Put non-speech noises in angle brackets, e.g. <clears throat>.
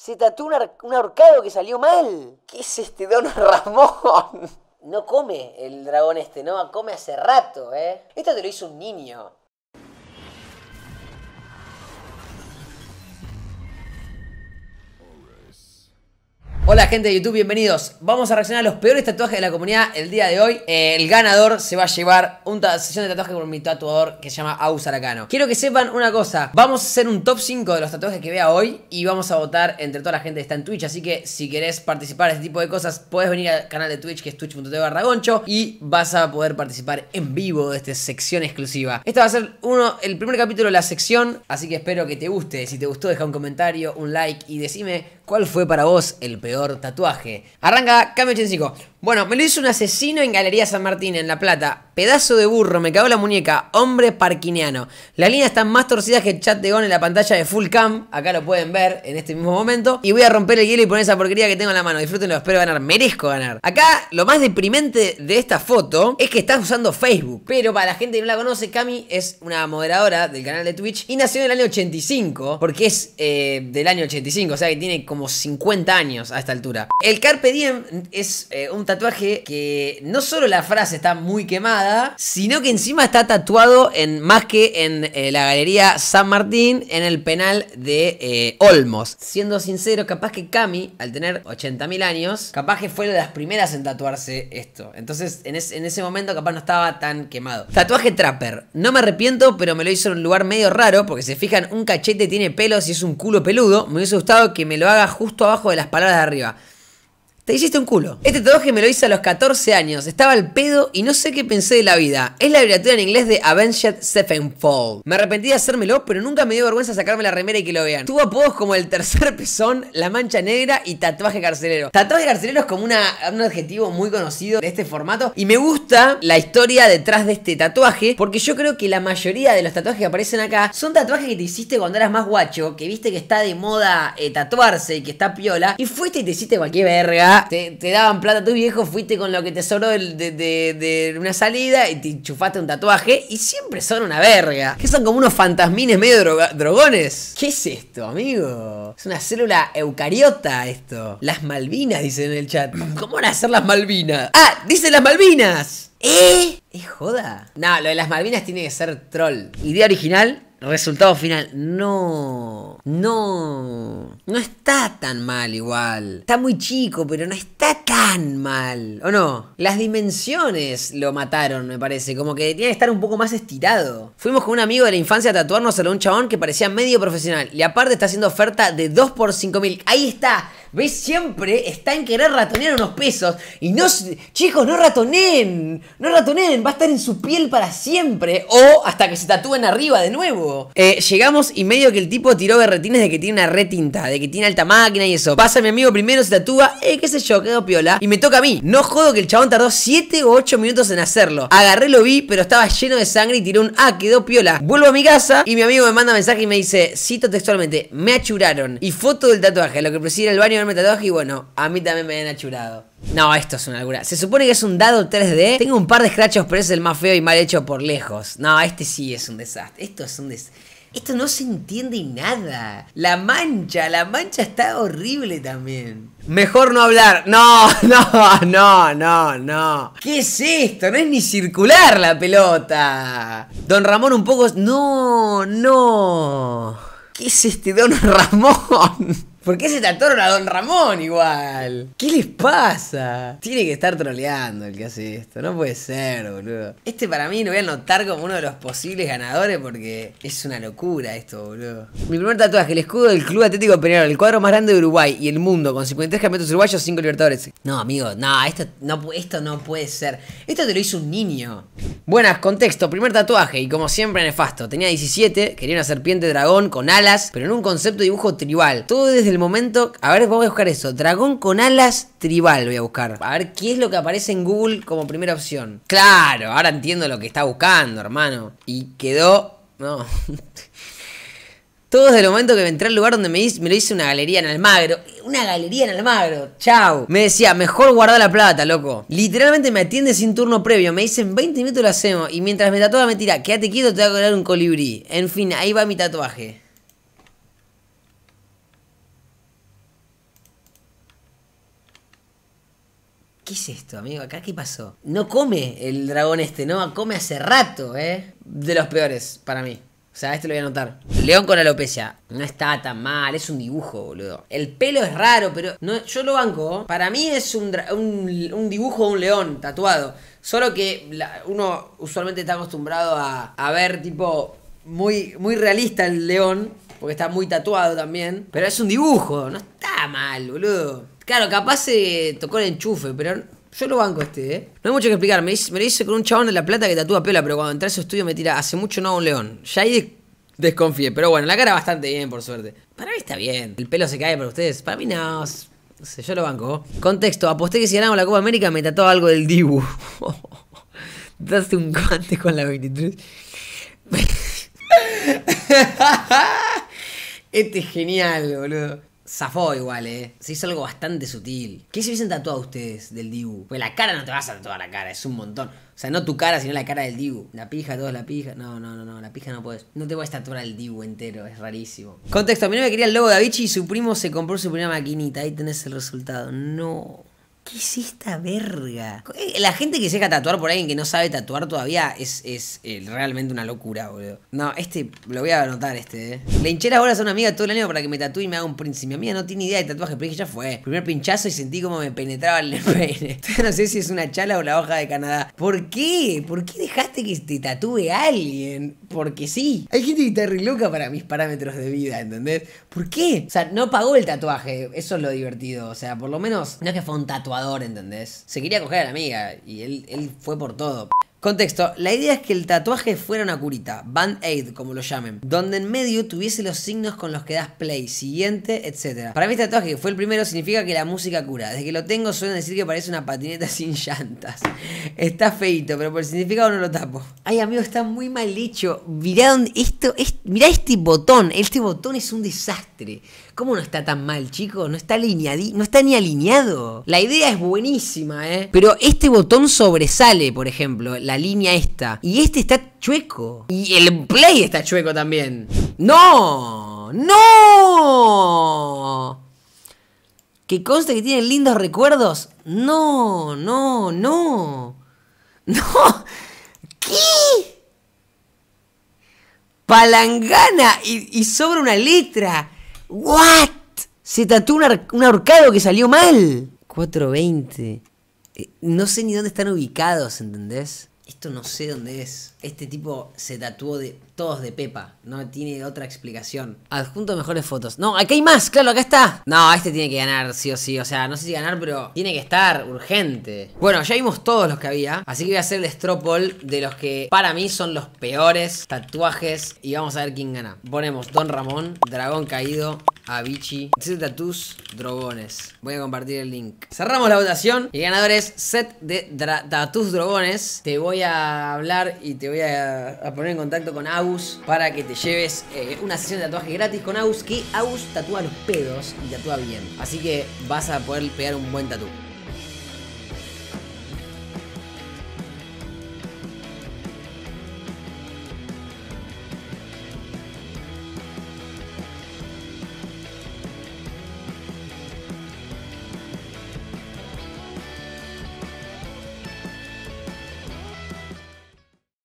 Se tatuó un, ahorcado que salió mal. ¿Qué es este Don Ramón? No come el dragón este, ¿no? Come hace rato, ¿eh? Esto te lo hizo un niño. Hola gente de YouTube, bienvenidos. Vamos a reaccionar a los peores tatuajes de la comunidad el día de hoy. el ganador se va a llevar una sesión de tatuaje con mi tatuador que se llama Aus Quiero que sepan una cosa, vamos a hacer un top 5 de los tatuajes que vea hoy y vamos a votar entre toda la gente que está en Twitch, así que si querés participar en este tipo de cosas, puedes venir al canal de Twitch que es twitch.tv y vas a poder participar en vivo de esta sección exclusiva. Este va a ser uno, el primer capítulo de la sección, así que espero que te guste. Si te gustó, deja un comentario, un like y decime ¿Cuál fue para vos el peor tatuaje? Arranca Cambio 85. Bueno, me lo hizo un asesino en Galería San Martín, en La Plata. Pedazo de burro, me cagó la muñeca. Hombre parquiniano. Las líneas están más torcidas que el chat de Gon en la pantalla de Full Cam. Acá lo pueden ver en este mismo momento. Y voy a romper el hielo y poner esa porquería que tengo en la mano. Disfrútenlo, espero ganar. Merezco ganar. Acá, lo más deprimente de esta foto es que estás usando Facebook. Pero para la gente que no la conoce, Cami es una moderadora del canal de Twitch y nació en el año 85. Porque es eh, del año 85, o sea que tiene como 50 años a esta altura. El Carpe Diem es eh, un tatuaje que no solo la frase está muy quemada, sino que encima está tatuado en más que en eh, la galería San Martín, en el penal de eh, Olmos. Siendo sincero, capaz que Cami, al tener 80.000 años, capaz que fue de las primeras en tatuarse esto. Entonces, en, en ese momento capaz no estaba tan quemado. Tatuaje trapper. No me arrepiento, pero me lo hizo en un lugar medio raro, porque se fijan, un cachete tiene pelos y es un culo peludo. Me hubiese gustado que me lo haga justo abajo de las palabras de arriba. Te hiciste un culo. Este tatuaje me lo hice a los 14 años. Estaba al pedo y no sé qué pensé de la vida. Es la abreviatura en inglés de Avenged Sevenfold. Me arrepentí de hacérmelo, pero nunca me dio vergüenza sacarme la remera y que lo vean. Tuvo apodos como el tercer <laughs> pezón, la mancha negra y tatuaje carcelero. Tatuaje carcelero es como una, un adjetivo muy conocido de este formato. Y me gusta la historia detrás de este tatuaje, porque yo creo que la mayoría de los tatuajes que aparecen acá son tatuajes que te hiciste cuando eras más guacho, que viste que está de moda eh, tatuarse y que está piola, y fuiste y te hiciste cualquier verga Ah, te, daban plata tu viejo, fuiste con lo que te sobró de, una salida y te enchufaste un tatuaje y siempre son una verga. Que son como unos fantasmines medio drogones. ¿Qué es esto, amigo? Es una célula eucariota esto. Las Malvinas, dicen en el chat. <clears throat> ¿Cómo van a ser las Malvinas? ¡Ah! ¡Dicen las Malvinas! ¿Eh? ¿Es joda? No, lo de las Malvinas tiene que ser troll. Idea original, Resultado final, no, no, no está tan mal igual. Está muy chico, pero no está tan mal, ¿o no? Las dimensiones lo mataron, me parece, como que tiene que estar un poco más estirado. Fuimos con un amigo de la infancia a tatuarnos a un chabón que parecía medio profesional y aparte está haciendo oferta de 2 por 5 mil. Ahí está, ¿Ves? Siempre está en querer ratonear unos pesos. Y no. Chicos, no ratoneen. No ratoneen. Va a estar en su piel para siempre. O hasta que se tatúen arriba de nuevo. Eh, llegamos y medio que el tipo tiró berretines de que tiene una retinta. De que tiene alta máquina y eso. Pasa mi amigo primero, se tatúa. Eh, qué sé yo, quedó piola. Y me toca a mí. No jodo que el chabón tardó 7 o 8 minutos en hacerlo. Agarré, lo vi, pero estaba lleno de sangre y tiré un. Ah, quedó piola. Vuelvo a mi casa y mi amigo me manda mensaje y me dice. Cito textualmente. Me achuraron. Y foto del tatuaje. Lo que preside el baño y bueno, a mí también me han achurado. No, esto es una alguna. Se supone que es un dado 3D. Tengo un par de escrachos pero es el más feo y mal hecho por lejos. No, este sí es un desastre. Esto es un desastre. Esto no se entiende nada. La mancha, la mancha está horrible también. Mejor no hablar. No, <laughs> no, no, no, no. ¿Qué es esto? No es ni circular la pelota. Don Ramón un poco... No, no. ¿Qué es este Don <laughs> Ramón? ¿Por qué se tatuaron a Don Ramón igual? ¿Qué les pasa? Tiene que estar troleando el que hace esto. No puede ser, boludo. Este para mí lo voy a anotar como uno de los posibles ganadores porque es una locura esto, boludo. Mi primer tatuaje, el escudo del Club Atlético Peñarol, el cuadro más grande de Uruguay y el mundo, con 53 campeonatos uruguayos, 5 libertadores. No, amigo, no esto, no, esto no puede ser. Esto te lo hizo un niño. Buenas, contexto. Primer tatuaje y como siempre nefasto. Tenía 17, quería una serpiente dragón con alas, pero en un concepto de dibujo tribal. Todo desde el momento, a ver, voy a buscar eso. Dragón con alas tribal voy a buscar. A ver qué es lo que aparece en Google como primera opción. Claro, ahora entiendo lo que está buscando, hermano. Y quedó... No. <laughs> Todo desde el momento que me entré al lugar donde me, lo hice una galería en Almagro. Una galería en Almagro. chao Me decía, mejor guarda la plata, loco. Literalmente me atiende sin turno previo. Me dicen 20 minutos lo hacemos. Y mientras me tatúa me tira, quédate quieto, te voy a colar un colibrí. En fin, ahí va mi tatuaje. ¿qué es esto, amigo? ¿Acá qué pasó? No come el dragón este, ¿no? Come hace rato, ¿eh? De los peores, para mí. O sea, este lo voy a notar. León con alopecia. No está tan mal, es un dibujo, boludo. El pelo es raro, pero no, yo lo banco. ¿eh? Para mí es un, un, dibujo de un león tatuado. Solo que uno usualmente está acostumbrado a, ver, tipo, muy, muy realista el león. Porque está muy tatuado también. Pero es un dibujo, no está mal, boludo. Claro, capaz se eh, tocó el enchufe, pero yo lo banco este, ¿eh? No hay mucho que explicar. Me, lo hice con un chabón de La Plata que tatúa pela, pero cuando entré a su estudio me tira, hace mucho no a un león. Ya ahí desconfié, pero bueno, la cara bastante bien, por suerte. Para mí está bien. El pelo se cae para ustedes. Para mí no. No sé, yo lo banco. Contexto, aposté que si ganamos la Copa América me tató algo del Dibu. <laughs> Daste un guante con la 23. <laughs> este es genial, boludo. Zafó igual, eh. Se hizo algo bastante sutil. ¿Qué se hubiesen tatuado ustedes del Dibu? Pues la cara no te vas a tatuar la cara, es un montón. O sea, no tu cara, sino la cara del Dibu. La pija, es la pija. No, no, no, no, la pija no puedes. No te a tatuar el Dibu entero, es rarísimo. Contexto, no me quería el logo de Avicii y su primo se compró su primera maquinita. Ahí tenés el resultado. No. ¿Qué es esta verga? Eh, la gente que se deja tatuar por alguien que no sabe tatuar todavía es, eh, realmente una locura, boludo. No, este lo voy a anotar, este, eh. Le hinché ahora a una amiga todo el año para que me tatúe y me haga un príncipe. Mi amiga no tiene idea de tatuaje, pero dije, ya fue. Primer pinchazo y sentí como me penetraba el <laughs> pene. no sé si es una chala o la hoja de Canadá. ¿Por qué? ¿Por qué dejaste que te tatúe alguien? Porque sí. Hay gente que está loca para mis parámetros de vida, ¿entendés? ¿Por qué? O sea, no pagó el tatuaje. Eso es lo divertido. O sea, por lo menos no es que fue un tatuador ¿entendés? Se quería coger a la amiga y él, él fue por todo. Contexto, la idea es que el tatuaje fuera una curita, band-aid como lo llamen, donde en medio tuviese los signos con los que das play, siguiente, etc. Para mí este tatuaje, que fue el primero, significa que la música cura. Desde que lo tengo suelen decir que parece una patineta <laughs> sin llantas. Está feito, pero por el significado no lo tapo. Ay amigo, está muy mal hecho. Mirá esto, es, este botón, este botón es un desastre. ¿Cómo no está tan mal, chicos? No está no está ni alineado. La idea es buenísima, ¿eh? Pero este botón sobresale, por ejemplo la línea esta. Y este está chueco. Y el play está chueco también. ¡No! ¡No! Que conste que tienen lindos recuerdos. No, no, no. <laughs> No. ¿Qué? Palangana y, sobre una letra. ¿What? Se tatuó un, ahorcado que salió mal. 420. Eh, no sé ni dónde están ubicados, ¿entendés? esto no sé dónde es. Este tipo se tatuó de todos de Pepa. No tiene otra explicación. Adjunto mejores fotos. No, aquí hay más, claro, acá está. No, este tiene que ganar, sí o sí. O sea, no sé si ganar, pero tiene que estar urgente. Bueno, ya vimos todos los que había. Así que voy a hacer el Stropol de los que para mí son los peores tatuajes. Y vamos a ver quién gana. Ponemos Don Ramón, Dragón Caído, Avicii, de Tatus, Drogones. Voy a compartir el link. Cerramos la votación. y ganador es Set de Tatus Drogones. Te voy a hablar y te voy a, poner en contacto con agua para que te lleves eh, una sesión de tatuaje gratis con Aus que Aus tatúa los pedos y tatúa bien. Así que vas a poder pegar un buen tatú